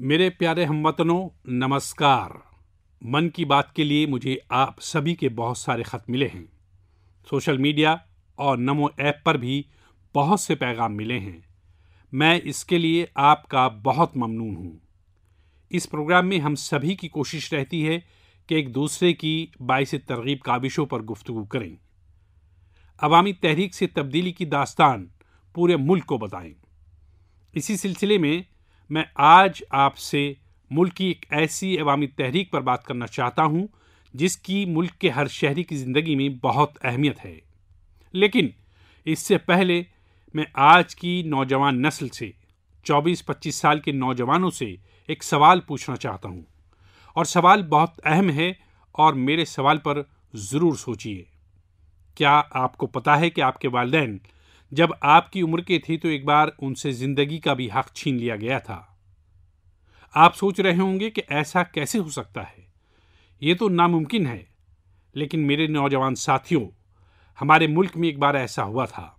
मेरे प्यारे हमवतनों नमस्कार मन की बात के लिए मुझे आप सभी के बहुत सारे ख़त मिले हैं सोशल मीडिया और नमो ऐप पर भी बहुत से पैगाम मिले हैं मैं इसके लिए आपका बहुत ममनून हूँ इस प्रोग्राम में हम सभी की कोशिश रहती है कि एक दूसरे की बायस तरगीब काबिशों पर गुफ्तु करें अवामी तहरीक से तब्दीली की दास्तान पूरे मुल्क को बताएं इसी सिलसिले में मैं आज आपसे मुल्क की एक ऐसी अवामी तहरीक पर बात करना चाहता हूँ जिसकी मुल्क के हर शहरी की ज़िंदगी में बहुत अहमियत है लेकिन इससे पहले मैं आज की नौजवान नस्ल से 24-25 साल के नौजवानों से एक सवाल पूछना चाहता हूँ और सवाल बहुत अहम है और मेरे सवाल पर ज़रूर सोचिए क्या आपको पता है कि आपके वालदेन जब आपकी उम्र के थे तो एक बार उनसे जिंदगी का भी हक छीन लिया गया था आप सोच रहे होंगे कि ऐसा कैसे हो सकता है ये तो नामुमकिन है लेकिन मेरे नौजवान साथियों हमारे मुल्क में एक बार ऐसा हुआ था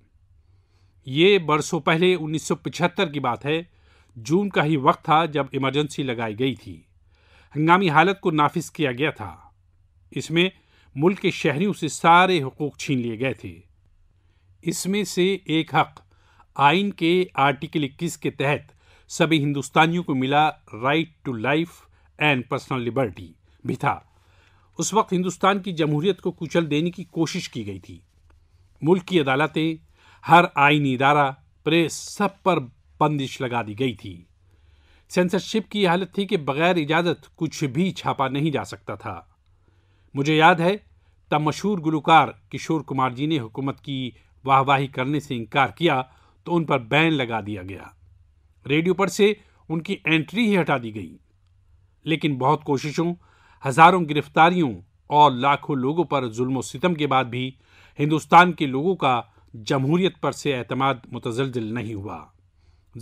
ये बरसों पहले 1975 की बात है जून का ही वक्त था जब इमरजेंसी लगाई गई थी हंगामी हालत को नाफिज किया गया था इसमें मुल्क के शहरियों से सारे हकूक छीन लिए गए थे इसमें से एक हक आइन के आर्टिकल इक्कीस के तहत सभी हिंदुस्तानियों को मिला right to life and personal liberty भी था उस वक्त हिंदुस्तान की जमहूरियत को कुचल देने की कोशिश की गई थी मुल्क की अदालतें हर आइनी इदारा प्रेस सब पर बंदिश लगा दी गई थी सेंसरशिप की हालत थी कि बगैर इजाज़त कुछ भी छापा नहीं जा सकता था मुझे याद है तब मशहूर गुलकार किशोर कुमार जी ने हुकूमत की वाहवाही करने से इनकार किया तो उन पर बैन लगा दिया गया रेडियो पर से उनकी एंट्री ही हटा दी गई लेकिन बहुत कोशिशों हजारों गिरफ्तारियों और लाखों लोगों पर जुल्म सितम के बाद भी हिंदुस्तान के लोगों का जमहूरियत पर से अहतमाद मुतजलजल नहीं हुआ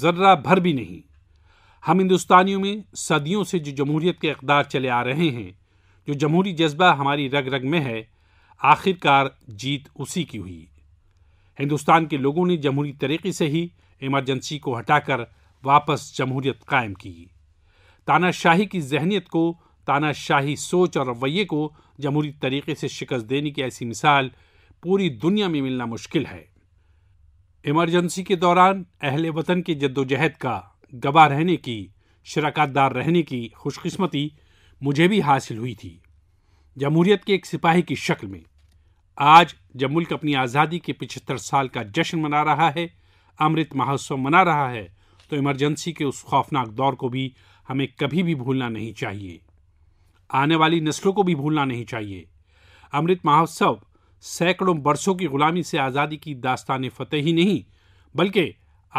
ज़र्रा भर भी नहीं हम हिंदुस्तानियों में सदियों से जो जमहूरीत के अकदार चले आ रहे हैं जो जमहूरी जज्बा हमारी रग रग में है आखिरकार जीत उसी की हुई हिंदुस्तान के लोगों ने जमहूरी तरीके से ही इमरजेंसी को हटाकर वापस जमहूरियत कायम की तानाशाही की जहनीत को तानाशाही सोच और रवैये को जमहूरी तरीके से शिकस्त देने की ऐसी मिसाल पूरी दुनिया में मिलना मुश्किल है इमरजेंसी के दौरान अहल वतन की जद्दोजहद का गवाह रहने की शराकतदार रहने की खुशकस्मती मुझे भी हासिल हुई थी जमहूरियत के एक सिपाही की शक्ल में आज जब मुल्क अपनी आज़ादी के पिछहत्तर साल का जश्न मना रहा है अमृत महोत्सव मना रहा है तो इमरजेंसी के उस खौफनाक दौर को भी हमें कभी भी भूलना नहीं चाहिए आने वाली नस्लों को भी भूलना नहीं चाहिए अमृत महोत्सव सैकड़ों बरसों की ग़ुलामी से आज़ादी की दास्तान फतेह ही नहीं बल्कि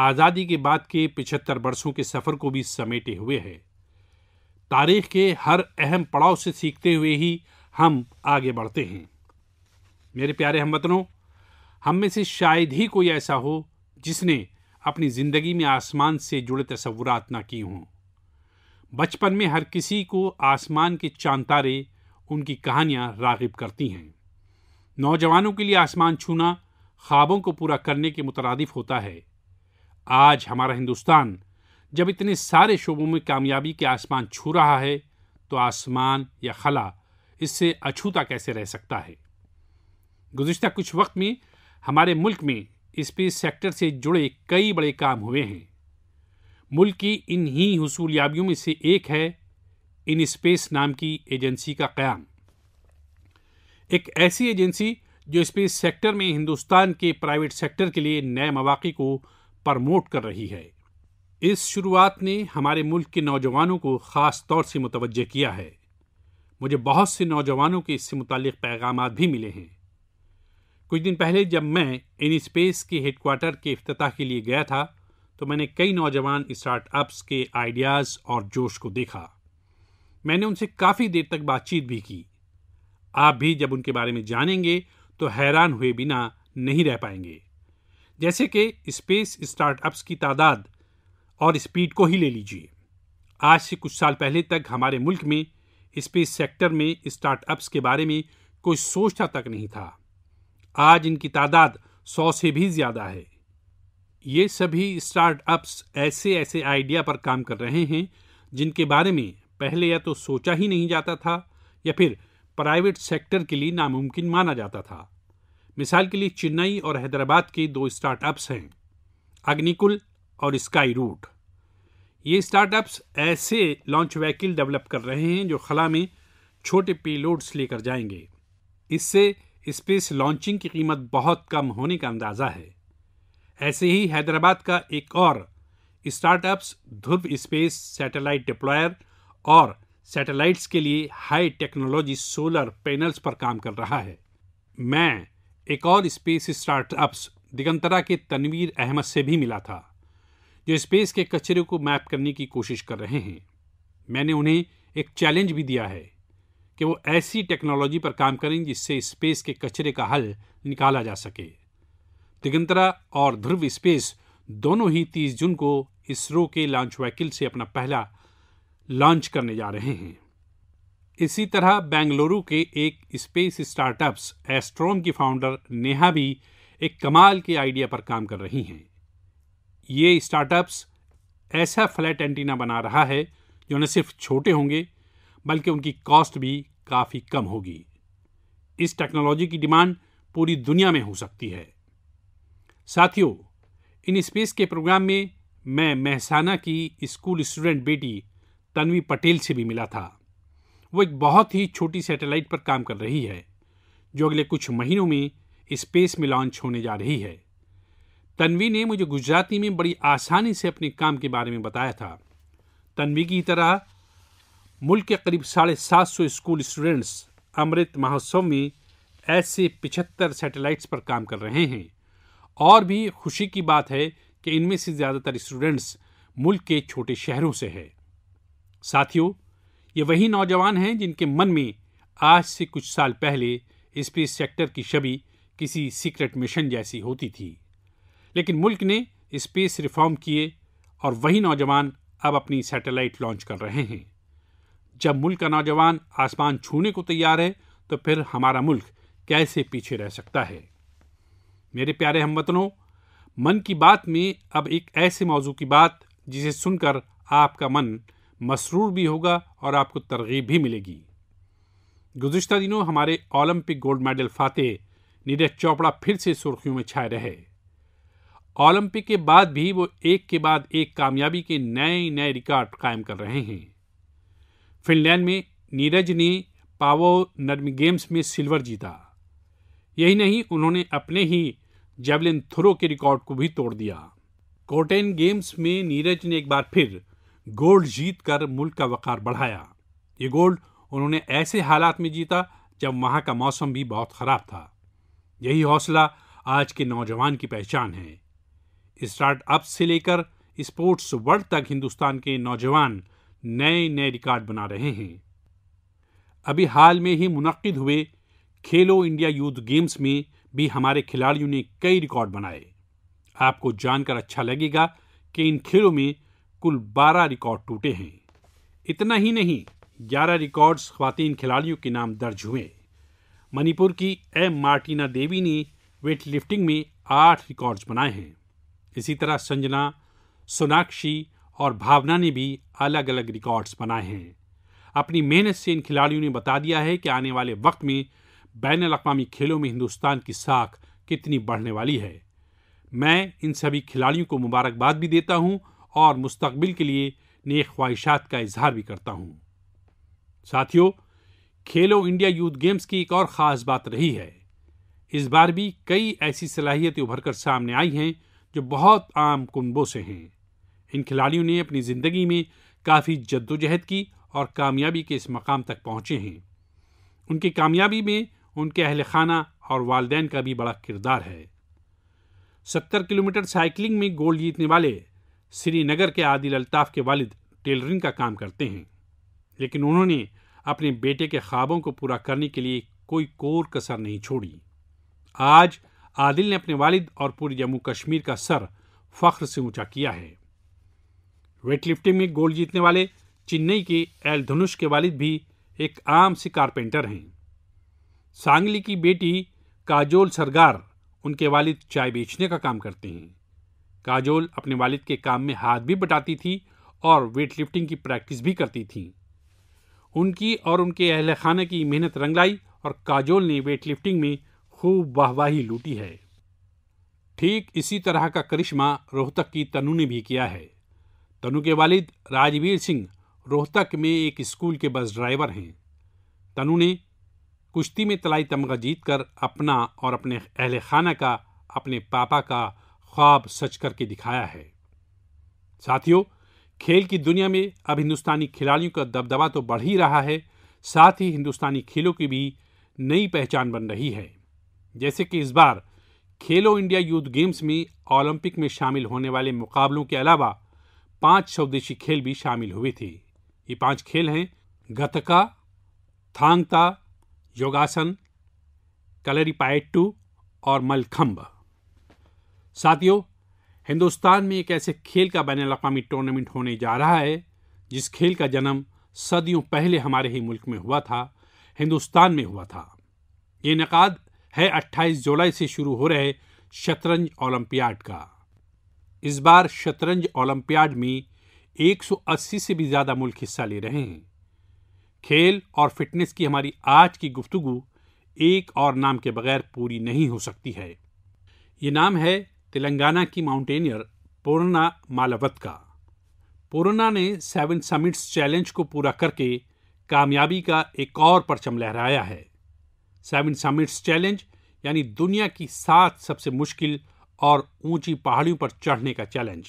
आज़ादी के बाद के पिछहत्तर बरसों के सफ़र को भी समेटे हुए है तारीख के हर अहम पड़ाव से सीखते हुए ही हम आगे बढ़ते हैं मेरे प्यारे हम वतनों हम में से शायद ही कोई ऐसा हो जिसने अपनी ज़िंदगी में आसमान से जुड़े तस्वुरात ना की हों बचपन में हर किसी को आसमान के चांद तारे उनकी कहानियाँ रागिब करती हैं नौजवानों के लिए आसमान छूना ख्वाबों को पूरा करने के मुतरदफ होता है आज हमारा हिंदुस्तान जब इतने सारे शोबों में कामयाबी के आसमान छू रहा है तो आसमान या खला इससे अछूता कैसे रह सकता है गुज्तर कुछ वक्त में हमारे मुल्क में स्पेस सेक्टर से जुड़े कई बड़े काम हुए हैं मुल्क की इन्हीं हसूलियाबियों में से एक है इन स्पेस नाम की एजेंसी का क्याम एक ऐसी एजेंसी जो स्पेस सेक्टर में हिंदुस्तान के प्राइवेट सेक्टर के लिए नए मौाक़े को प्रमोट कर रही है इस शुरुआत ने हमारे मुल्क के नौजवानों को ख़ास तौर से मुतवजह किया है मुझे बहुत से नौजवानों के इससे मुतल पैगाम भी मिले हैं कुछ दिन पहले जब मैं इन स्पेस के हेडक्वार्टर के अफ्ताह के लिए गया था तो मैंने कई नौजवान स्टार्टअप्स के आइडियाज़ और जोश को देखा मैंने उनसे काफ़ी देर तक बातचीत भी की आप भी जब उनके बारे में जानेंगे तो हैरान हुए बिना नहीं रह पाएंगे जैसे कि स्पेस स्टार्टअप्स की तादाद और स्पीड को ही ले लीजिए आज से कुछ साल पहले तक हमारे मुल्क में स्पेस सेक्टर में स्टार्टअप्स के बारे में कोई सोचता तक नहीं था आज इनकी तादाद सौ से भी ज़्यादा है ये सभी स्टार्टअप्स ऐसे ऐसे आइडिया पर काम कर रहे हैं जिनके बारे में पहले या तो सोचा ही नहीं जाता था या फिर प्राइवेट सेक्टर के लिए नामुमकिन माना जाता था मिसाल के लिए चेन्नई और हैदराबाद के दो स्टार्टअप्स हैं अग्निकुल और स्काई रूट ये स्टार्टअप्स ऐसे लॉन्च व्हीकल डेवलप कर रहे हैं जो खला में छोटे पेलोड्स लेकर जाएंगे इससे स्पेस लॉन्चिंग की कीमत बहुत कम होने का अंदाज़ा है ऐसे ही हैदराबाद का एक और startups Dhruva space satellite deployer और सैटेलाइट्स के लिए हाई टेक्नोलॉजी सोलर पैनल्स पर काम कर रहा है मैं एक और स्पेस स्टार्टअप्स दिगंतरा के तनवीर अहमद से भी मिला था जो स्पेस के कचरे को मैप करने की कोशिश कर रहे हैं मैंने उन्हें एक चैलेंज भी दिया है कि वो ऐसी टेक्नोलॉजी पर काम करें जिससे स्पेस के कचरे का हल निकाला जा सके तिगंतरा और ध्रुव स्पेस दोनों ही तीस जून को इसरो के लॉन्च व्हीकल से अपना पहला लॉन्च करने जा रहे हैं इसी तरह बेंगलुरु के एक स्पेस स्टार्टअप्स एस्ट्रोम की फाउंडर नेहा भी एक कमाल के आइडिया पर काम कर रही हैं ये स्टार्टअप्स ऐसा फ्लैट एंटीना बना रहा है जो न सिर्फ छोटे होंगे बल्कि उनकी कॉस्ट भी काफ़ी कम होगी इस टेक्नोलॉजी की डिमांड पूरी दुनिया में हो सकती है साथियों इन स्पेस के प्रोग्राम में मैं महसाना की स्कूल स्टूडेंट बेटी तन्वी पटेल से भी मिला था वो एक बहुत ही छोटी सैटेलाइट पर काम कर रही है जो अगले कुछ महीनों में स्पेस में लॉन्च होने जा रही है तन्वी ने मुझे गुजराती में बड़ी आसानी से अपने काम के बारे में बताया था तन्वी की तरह मुल्क के करीब साढ़े सात सौ स्कूल स्टूडेंट्स अमृत महोत्सव में ऐसे पिछहत्तर सैटेलाइट्स पर काम कर रहे हैं और भी खुशी की बात है कि इनमें से ज़्यादातर स्टूडेंट्स मुल्क के छोटे शहरों से है साथियों ये वही नौजवान हैं जिनके मन में आज से कुछ साल पहले स्पेस सेक्टर की छवि किसी सीक्रेट मिशन जैसी होती थी लेकिन मुल्क ने स्पेस रिफॉर्म किए और वही नौजवान अब अपनी सैटेलाइट लॉन्च कर रहे हैं जब मुल्क का नौजवान आसमान छूने को तैयार है तो फिर हमारा मुल्क कैसे पीछे रह सकता है मेरे प्यारे हम वतनों मन की बात में अब एक ऐसे मौजू की बात जिसे सुनकर आपका मन मसरूर भी होगा और आपको तरगीब भी मिलेगी गुजशत दिनों हमारे ओलंपिक गोल्ड मेडल फातेह नीरज चोपड़ा फिर से सुर्खियों में छाए रहे ओलंपिक के बाद भी वो एक के बाद एक कामयाबी के नए नए रिकॉर्ड कायम कर रहे हैं फिनलैंड में नीरज ने पावो नर्मी गेम्स में सिल्वर जीता यही नहीं उन्होंने अपने ही जेवलिन थ्रो के रिकॉर्ड को भी तोड़ दिया कोटेन गेम्स में नीरज ने एक बार फिर गोल्ड जीतकर मुल्क का वकार बढ़ाया ये गोल्ड उन्होंने ऐसे हालात में जीता जब वहाँ का मौसम भी बहुत ख़राब था यही हौसला आज के नौजवान की पहचान है स्टार्टअप से लेकर स्पोर्ट्स वर्ल्ड तक हिंदुस्तान के नौजवान नए नए रिकॉर्ड बना रहे हैं अभी हाल में ही मुनद हुए खेलो इंडिया यूथ गेम्स में भी हमारे खिलाड़ियों ने कई रिकॉर्ड बनाए आपको जानकर अच्छा लगेगा कि इन खेलों में कुल 12 रिकॉर्ड टूटे हैं इतना ही नहीं 11 रिकॉर्ड्स खातन खिलाड़ियों के नाम दर्ज हुए मणिपुर की एम मार्टिना देवी ने वेट लिफ्टिंग में आठ रिकॉर्ड्स बनाए हैं इसी तरह संजना सोनाक्षी और भावना ने भी अलग अलग रिकॉर्ड्स बनाए हैं अपनी मेहनत से इन खिलाड़ियों ने बता दिया है कि आने वाले वक्त में बैन अवी खेलों में हिंदुस्तान की साख कितनी बढ़ने वाली है मैं इन सभी खिलाड़ियों को मुबारकबाद भी देता हूं और मुस्तबिल के लिए नेक ख्वाहिशात का इजहार भी करता हूं साथियों खेलो इंडिया यूथ गेम्स की एक और ख़ास बात रही है इस बार भी कई ऐसी सलाहियतें उभर कर सामने आई हैं जो बहुत आम कुनबों से हैं इन खिलाड़ियों ने अपनी ज़िंदगी में काफ़ी जद्दोजहद की और कामयाबी के इस मकाम तक पहुँचे हैं उनकी कामयाबी में उनके अहल खाना और वालदेन का भी बड़ा किरदार है सत्तर किलोमीटर साइकिलिंग में गोल्ड जीतने वाले श्रीनगर के आदिल अल्ताफ के वालिद टेलरिंग का काम करते हैं लेकिन उन्होंने अपने बेटे के ख्वाबों को पूरा करने के लिए कोई कोर कसर नहीं छोड़ी आज आदिल ने अपने वालिद और पूरे जम्मू कश्मीर का सर फख्र से ऊंचा किया है वेटलिफ्टिंग में गोल्ड जीतने वाले चेन्नई के एल धनुष के वालिद भी एक आम से कारपेंटर हैं सांगली की बेटी काजोल सरगार उनके वालिद चाय बेचने का काम करते हैं काजोल अपने वालिद के काम में हाथ भी बटाती थी और वेट लिफ्टिंग की प्रैक्टिस भी करती थीं उनकी और उनके अहल खाने की मेहनत रंग लाई और काजोल ने वेट लिफ्टिंग में खूब वाहवाही लूटी है ठीक इसी तरह का करिश्मा रोहतक की तनु ने भी किया है तनु के वालिद राजवीर सिंह रोहतक में एक स्कूल के बस ड्राइवर हैं तनु ने कुश्ती में तलाई तमगा जीतकर अपना और अपने अहल खाना का अपने पापा का ख्वाब सच करके दिखाया है साथियों खेल की दुनिया में अब हिंदुस्तानी खिलाड़ियों का दबदबा तो बढ़ ही रहा है साथ ही हिंदुस्तानी खेलों की भी नई पहचान बन रही है जैसे कि इस बार खेलो इंडिया यूथ गेम्स में ओलंपिक में शामिल होने वाले मुकाबलों के अलावा पांच स्वदेशी खेल भी शामिल हुए थे ये पांच खेल हैं गतका थांगता योगासन कलरीपायट्टू और मलखम्ब साथियों हिंदुस्तान में एक ऐसे खेल का बैन अवी टूर्नामेंट होने जा रहा है जिस खेल का जन्म सदियों पहले हमारे ही मुल्क में हुआ था हिंदुस्तान में हुआ था ये इनका है 28 जुलाई से शुरू हो रहे शतरंज ओलंपियाड का इस बार शतरंज ओलंपियाड में 180 से भी ज़्यादा मुल्क हिस्सा ले रहे हैं खेल और फिटनेस की हमारी आज की गुफ्तगु एक और नाम के बगैर पूरी नहीं हो सकती है ये नाम है तेलंगाना की माउंटेनियर पूर्णा मालावत का पूर्णा ने सेवन समिट्स चैलेंज को पूरा करके कामयाबी का एक और परचम लहराया है सेवन समिट्स चैलेंज यानी दुनिया की सात सबसे मुश्किल और ऊंची पहाड़ियों पर चढ़ने का चैलेंज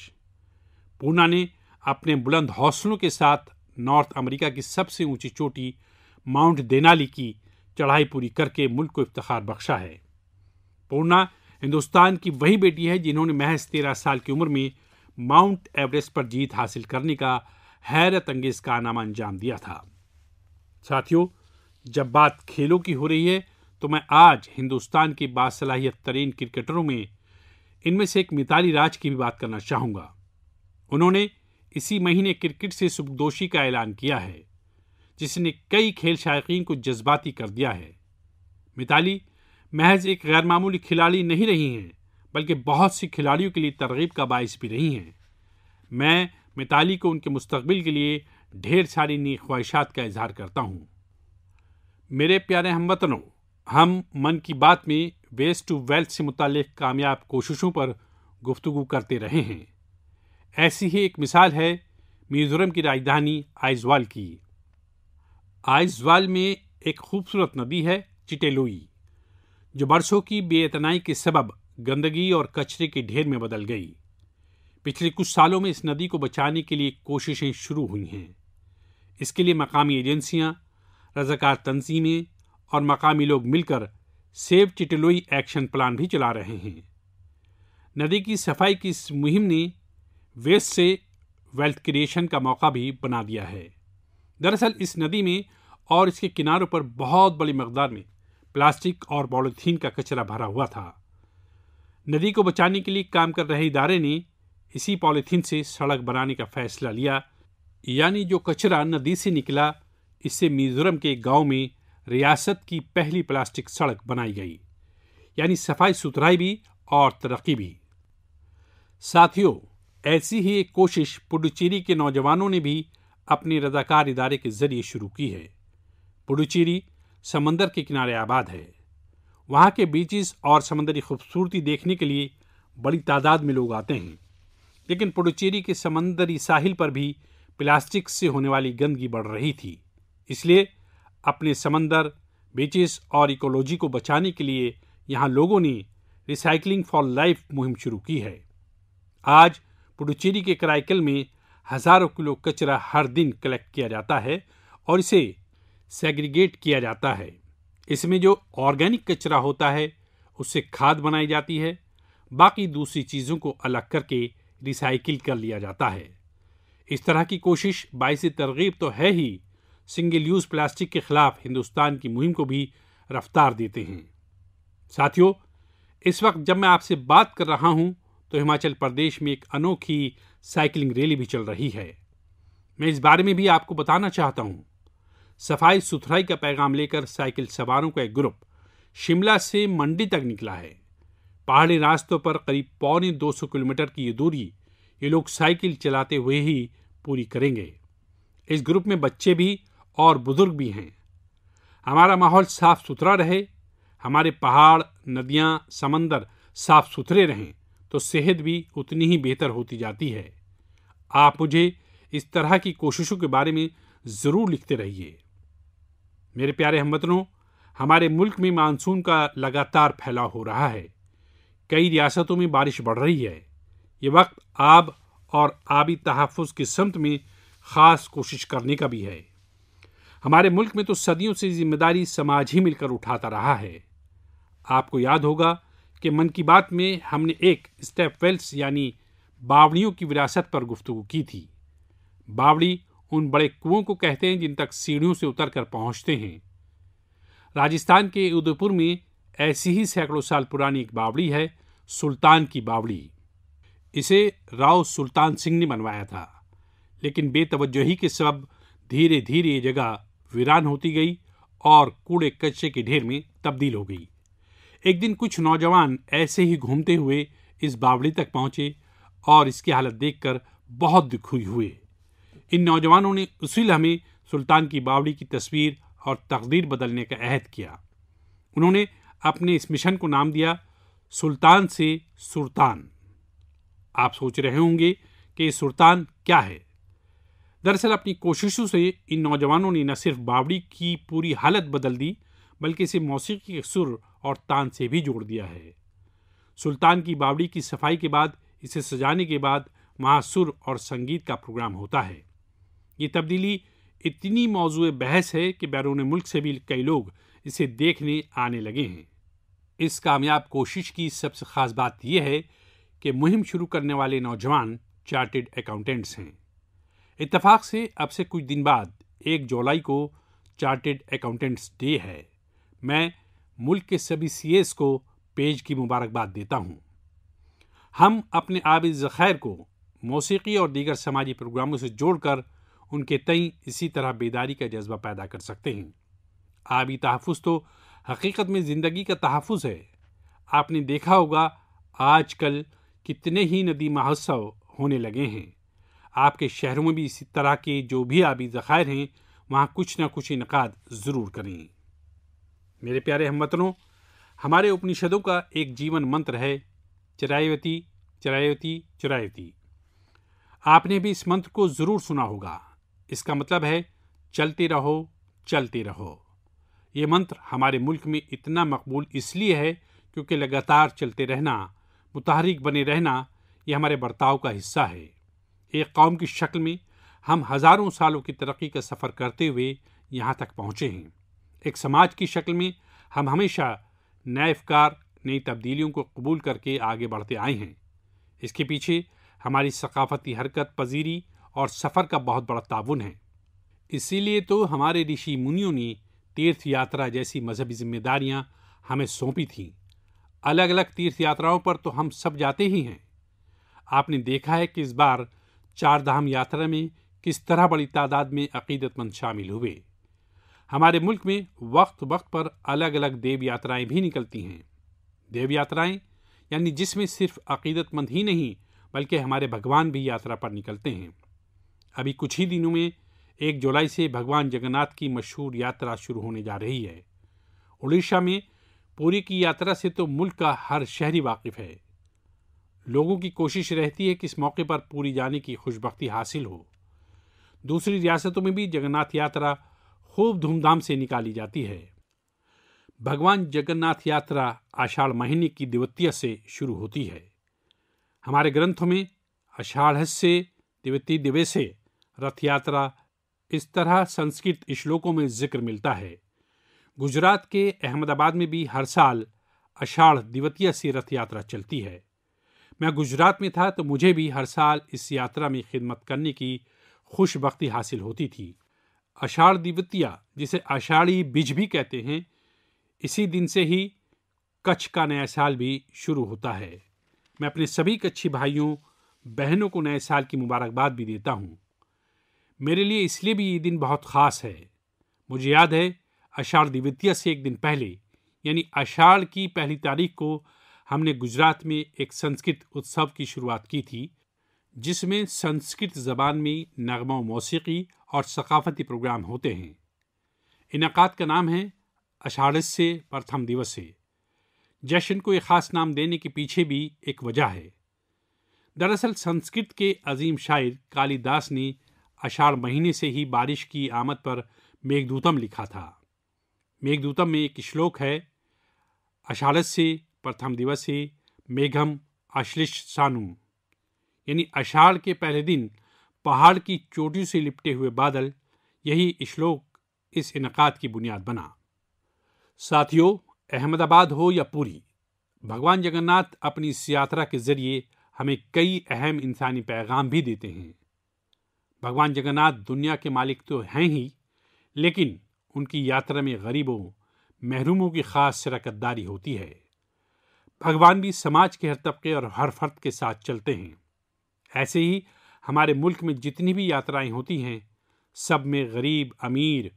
पूना ने अपने बुलंद हौसलों के साथ नॉर्थ अमेरिका की सबसे ऊंची चोटी माउंट देनाली की चढ़ाई पूरी करके मुल्क को इफ्तार बख्शा है पूर्णा हिंदुस्तान की वही बेटी है जिन्होंने महज तेरह साल की उम्र में माउंट एवरेस्ट पर जीत हासिल करने का हैरत अंगेज कारनामा अंजाम दिया था साथियों जब बात खेलों की हो रही है तो मैं आज हिंदुस्तान के बासलाहियत तरीन क्रिकेटरों में इनमें से एक मिताली राज की भी बात करना चाहूंगा उन्होंने इसी महीने क्रिकेट से सुखदोषी का ऐलान किया है जिसने कई खेल शायक को जज्बाती कर दिया है मिताली महज एक गैरमामूली खिलाड़ी नहीं रही हैं बल्कि बहुत सी खिलाड़ियों के लिए तरगीब का बायस भी रही हैं मैं मिताली को उनके मुस्तबिल के लिए ढेर सारी नी ख्वाहिशात का इजहार करता हूँ मेरे प्यारे हमवतनों हम मन की बात में वेस्ट टू वेल्थ से मुतक कामयाब कोशिशों पर गुफ्तु करते रहे हैं ऐसी ही एक मिसाल है मिजोरम की राजधानी आइजवाल की आइजवाल में एक खूबसूरत नदी है चिटेलोई जो बरसों की बेतनाई के सबब गंदगी और कचरे के ढेर में बदल गई पिछले कुछ सालों में इस नदी को बचाने के लिए कोशिशें शुरू हुई हैं इसके लिए मकामी एजेंसियां, रजाकार तंजीमें और मकामी लोग मिलकर सेव चिटलोई एक्शन प्लान भी चला रहे हैं नदी की सफाई की इस मुहिम ने वेस्ट से वेल्थ क्रिएशन का मौका भी बना दिया है दरअसल इस नदी में और इसके किनारों पर बहुत बड़ी मकदार में प्लास्टिक और पॉलीथीन का कचरा भरा हुआ था नदी को बचाने के लिए काम कर रहे इदारे ने इसी पॉलीथीन से सड़क बनाने का फैसला लिया यानी जो कचरा नदी से निकला इससे मिजोरम के गांव में रियासत की पहली प्लास्टिक सड़क बनाई गई यानी सफाई सुथराई भी और तरक्की भी साथियों ऐसी ही एक कोशिश पुडुचेरी के नौजवानों ने भी अपने रजाकार इदारे के जरिए शुरू की है पुडुचेरी समंदर के किनारे आबाद है वहाँ के बीचेस और समंदरी खूबसूरती देखने के लिए बड़ी तादाद में लोग आते हैं लेकिन पुडुचेरी के समंदरी साहिल पर भी प्लास्टिक से होने वाली गंदगी बढ़ रही थी इसलिए अपने समंदर बीचेस और इकोलॉजी को बचाने के लिए यहाँ लोगों ने रिसाइकलिंग फॉर लाइफ मुहिम शुरू की है आज पुडुचेरी के कराइकल में हजारों किलो कचरा हर दिन कलेक्ट किया जाता है और इसे सेग्रीगेट किया जाता है इसमें जो ऑर्गेनिक कचरा होता है उससे खाद बनाई जाती है बाकी दूसरी चीज़ों को अलग करके रिसाइकिल कर लिया जाता है इस तरह की कोशिश बायसी तरगीब तो है ही सिंगल यूज़ प्लास्टिक के खिलाफ हिंदुस्तान की मुहिम को भी रफ्तार देते हैं साथियों इस वक्त जब मैं आपसे बात कर रहा हूं तो हिमाचल प्रदेश में एक अनोखी साइकिलिंग रैली भी चल रही है मैं इस बारे में भी आपको बताना चाहता हूं सफाई सुथराई का पैगाम लेकर साइकिल सवारों का एक ग्रुप शिमला से मंडी तक निकला है पहाड़ी रास्तों पर करीब पौने 200 किलोमीटर की ये दूरी ये लोग साइकिल चलाते हुए ही पूरी करेंगे इस ग्रुप में बच्चे भी और बुजुर्ग भी हैं हमारा माहौल साफ सुथरा रहे हमारे पहाड़ नदियाँ समंदर साफ सुथरे रहें तो सेहत भी उतनी ही बेहतर होती जाती है आप मुझे इस तरह की कोशिशों के बारे में ज़रूर लिखते रहिए मेरे प्यारे हमवतनों हमारे मुल्क में मानसून का लगातार फैलाव हो रहा है कई रियासतों में बारिश बढ़ रही है ये वक्त आब और आबी तहफ़ की समत में ख़ास कोशिश करने का भी है हमारे मुल्क में तो सदियों से जिम्मेदारी समाज ही मिलकर उठाता रहा है आपको याद होगा कि मन की बात में हमने एक स्टेप वेल्स यानी बावड़ियों की विरासत पर गुफ्तु की थी बावड़ी उन बड़े कुओं को कहते हैं जिन तक सीढ़ियों से उतर कर पहुँचते हैं राजस्थान के उदयपुर में ऐसी ही सैकड़ों साल पुरानी एक बावड़ी है सुल्तान की बावड़ी इसे राव सुल्तान सिंह ने बनवाया था लेकिन बेतवजही के सब धीरे धीरे ये जगह वीरान होती गई और कूड़े कच्चे के ढेर में तब्दील हो गई एक दिन कुछ नौजवान ऐसे ही घूमते हुए इस बावड़ी तक पहुंचे और इसकी हालत देखकर बहुत दुखी हुए इन नौजवानों ने उसी लम्हे सुल्तान की बावड़ी की तस्वीर और तकदीर बदलने का अहद किया उन्होंने अपने इस मिशन को नाम दिया सुल्तान से सुल्तान आप सोच रहे होंगे कि सुल्तान क्या है दरअसल अपनी कोशिशों से इन नौजवानों ने न सिर्फ बावड़ी की पूरी हालत बदल दी बल्कि इसे मौसीकी के सुर और तान से भी जोड़ दिया है सुल्तान की बावड़ी की सफाई के बाद इसे सजाने के बाद महासुर और संगीत का प्रोग्राम होता है ये तब्दीली इतनी मौजू बहस है कि बैरून मुल्क से भी कई लोग इसे देखने आने लगे हैं इस कामयाब कोशिश की सबसे ख़ास बात यह है कि मुहिम शुरू करने वाले नौजवान चार्टेड अकाउंटेंट्स हैं इत्तेफाक से अब से कुछ दिन बाद एक जुलाई को चार्टेड अकाउंटेंट्स डे है मैं मुल्क के सभी सी को पेज की मुबारकबाद देता हूँ हम अपने आब ज़ख़ैर को मौसीकी और दीगर समाजी प्रोग्रामों से जोड़कर उनके तई इसी तरह बेदारी का जज्बा पैदा कर सकते हैं आबी तहफ़ तो हकीकत में ज़िंदगी का तहफ़ है आपने देखा होगा आज कल कितने ही नदी महोत्सव होने लगे हैं आपके शहरों में भी इसी तरह के जो भी आबी ज़ख़ायर हैं वहाँ कुछ ना कुछ इनका ज़रूर करें मेरे प्यारे हम वतनों हमारे उपनिषदों का एक जीवन मंत्र है चरायवती चरायवती चरायवती आपने भी इस मंत्र को ज़रूर सुना होगा इसका मतलब है चलते रहो चलते रहो ये मंत्र हमारे मुल्क में इतना मकबूल इसलिए है क्योंकि लगातार चलते रहना मुतहरिक बने रहना ये हमारे बर्ताव का हिस्सा है एक कौम की शक्ल में हम हज़ारों सालों की तरक्की का सफ़र करते हुए यहाँ तक पहुँचे हैं एक समाज की शक्ल में हम हमेशा नए अफकार नई तब्दीलियों को कबूल करके आगे बढ़ते आए हैं इसके पीछे हमारी सकाफती हरकत पजीरी और सफ़र का बहुत बड़ा ताउन है इसीलिए तो हमारे ऋषि मुनियों ने तीर्थ यात्रा जैसी मजहबी जिम्मेदारियां हमें सौंपी थीं अलग अलग तीर्थ यात्राओं पर तो हम सब जाते ही हैं आपने देखा है कि इस बार चार धाम यात्रा में किस तरह बड़ी तादाद में अकीदतमंद शामिल हुए हमारे मुल्क में वक्त वक्त पर अलग अलग देव यात्राएं भी निकलती हैं देव यात्राएं यानी जिसमें सिर्फ अकीदतमंद ही नहीं बल्कि हमारे भगवान भी यात्रा पर निकलते हैं अभी कुछ ही दिनों में एक जुलाई से भगवान जगन्नाथ की मशहूर यात्रा शुरू होने जा रही है उड़ीसा में पूरी की यात्रा से तो मुल्क का हर शहरी वाकिफ है लोगों की कोशिश रहती है कि इस मौके पर पूरी जाने की खुशबख्ती हासिल हो दूसरी रियासतों में भी जगन्नाथ यात्रा खूब धूमधाम से निकाली जाती है भगवान जगन्नाथ यात्रा आषाढ़ महीने की दिवतीय से शुरू होती है हमारे ग्रंथों में आषाढ़ से दिवतीय दिवसे रथ यात्रा इस तरह संस्कृत श्लोकों में जिक्र मिलता है गुजरात के अहमदाबाद में भी हर साल आषाढ़ दिवतीय से रथ यात्रा चलती है मैं गुजरात में था तो मुझे भी हर साल इस यात्रा में खिदमत करने की खुशबख्ती हासिल होती थी आषाढ़ दिवतिया जिसे आषाढ़ी बिज भी कहते हैं इसी दिन से ही कच्छ का नया साल भी शुरू होता है मैं अपने सभी कच्छी भाइयों बहनों को नए साल की मुबारकबाद भी देता हूँ मेरे लिए इसलिए भी ये दिन बहुत ख़ास है मुझे याद है आषाढ़ द्वितीया से एक दिन पहले यानी आषाढ़ की पहली तारीख को हमने गुजरात में एक संस्कृत उत्सव की शुरुआत की थी जिसमें संस्कृत ज़बान में नगमा मौसीकी और सकाफती प्रोग्राम होते हैं इनका का नाम है अषाढ़ से प्रथम दिवस से जश्न को एक ख़ास नाम देने के पीछे भी एक वजह है दरअसल संस्कृत के अजीम शायर कालिदास ने अषाढ़ महीने से ही बारिश की आमद पर मेघदूतम लिखा था मेघदूतम में एक श्लोक है अषाढ़ से प्रथम दिवस ही मेघम आश्लिष सानु यानी अषाढ़ के पहले दिन पहाड़ की चोटियों से लिपटे हुए बादल यही श्लोक इस इनकाद की बुनियाद बना साथियों अहमदाबाद हो या पूरी भगवान जगन्नाथ अपनी इस यात्रा के जरिए हमें कई अहम इंसानी पैगाम भी देते हैं भगवान जगन्नाथ दुनिया के मालिक तो हैं ही लेकिन उनकी यात्रा में गरीबों महरूमों की खास शरकतदारी होती है भगवान भी समाज के हर तबके और हर फर्द के साथ चलते हैं ऐसे ही हमारे मुल्क में जितनी भी यात्राएं होती हैं सब में गरीब अमीर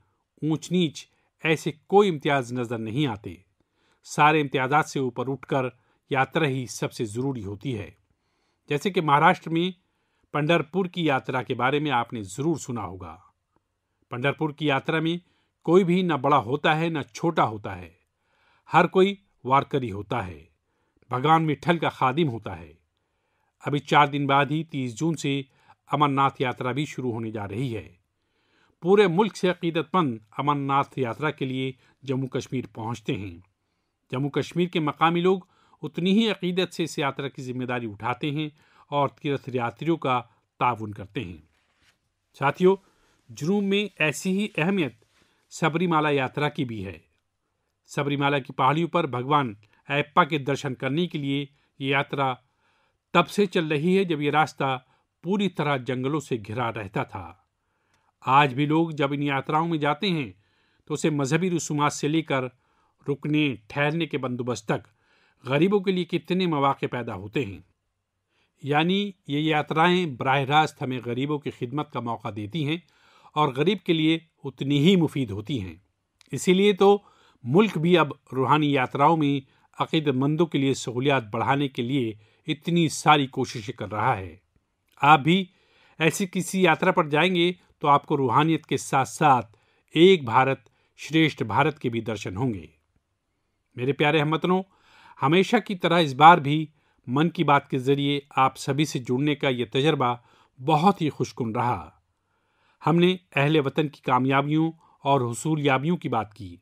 ऊंच नीच ऐसे कोई इम्तियाज़ नज़र नहीं आते सारे इम्तियाज़ात से ऊपर उठकर यात्रा ही सबसे ज़रूरी होती है जैसे कि महाराष्ट्र में पंडरपुर की यात्रा के बारे में आपने ज़रूर सुना होगा पंडरपुर की यात्रा में कोई भी न बड़ा होता है न छोटा होता है हर कोई वारकरी होता है भगवान विठल का खादिम होता है अभी चार दिन बाद ही तीस जून से अमरनाथ यात्रा भी शुरू होने जा रही है पूरे मुल्क से अकीदतमंद अमरनाथ यात्रा के लिए जम्मू कश्मीर पहुंचते हैं जम्मू कश्मीर के मकामी लोग उतनी ही अकीदत से इस यात्रा की जिम्मेदारी उठाते हैं और तीर्थ यात्रियों का ताउन करते हैं साथियों जुनूब में ऐसी ही अहमियत सबरीमाला यात्रा की भी है सबरीमाला की पहाड़ियों पर भगवान ऐप्पा के दर्शन करने के लिए ये यात्रा तब से चल रही है जब ये रास्ता पूरी तरह जंगलों से घिरा रहता था आज भी लोग जब इन यात्राओं में जाते हैं तो उसे मजहबी रसूमात से लेकर रुकने ठहरने के बंदोबस्त तक गरीबों के लिए कितने मौाक़े पैदा होते हैं यानी ये यात्राएं बरह रास्त हमें गरीबों की खिदमत का मौका देती हैं और गरीब के लिए उतनी ही मुफीद होती हैं इसीलिए तो मुल्क भी अब रूहानी यात्राओं में अकीदमंदों के लिए सहूलियात बढ़ाने के लिए इतनी सारी कोशिशें कर रहा है आप भी ऐसी किसी यात्रा पर जाएंगे तो आपको रूहानियत के साथ साथ एक भारत श्रेष्ठ भारत के भी दर्शन होंगे मेरे प्यारे हमवतनों हमेशा की तरह इस बार भी मन की बात के ज़रिए आप सभी से जुड़ने का ये तजर्बा बहुत ही खुशकुन रहा हमने अहल वतन की कामयाबियों और हसूल याबियों की बात की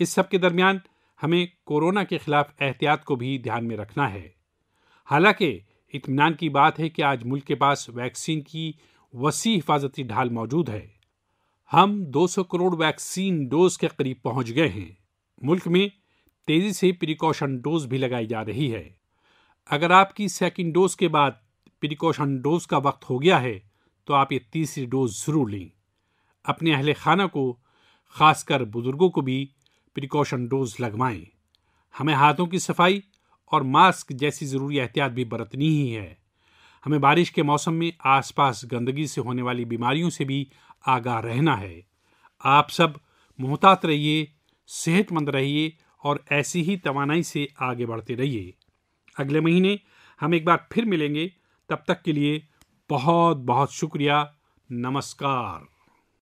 इस सब के दरमियान हमें कोरोना के खिलाफ एहतियात को भी ध्यान में रखना है हालांकि इतमान की बात है कि आज मुल्क के पास वैक्सीन की वसी हिफाजती ढाल मौजूद है हम 200 करोड़ वैक्सीन डोज के करीब पहुंच गए हैं मुल्क में तेजी से प्रिकॉशन डोज भी लगाई जा रही है अगर आपकी सेकेंड डोज के बाद प्रिकॉशन डोज का वक्त हो गया है तो आप ये तीसरी डोज ज़रूर लें अपने अहल खाना को खासकर बुज़ुर्गों को भी प्रिकॉशन डोज लगवाएं हमें हाथों की सफाई और मास्क जैसी ज़रूरी एहतियात भी बरतनी ही है हमें बारिश के मौसम में आसपास गंदगी से होने वाली बीमारियों से भी आगाह रहना है आप सब मोहतात रहिए सेहतमंद रहिए और ऐसी ही तोानाई से आगे बढ़ते रहिए अगले महीने हम एक बार फिर मिलेंगे तब तक के लिए बहुत बहुत शुक्रिया नमस्कार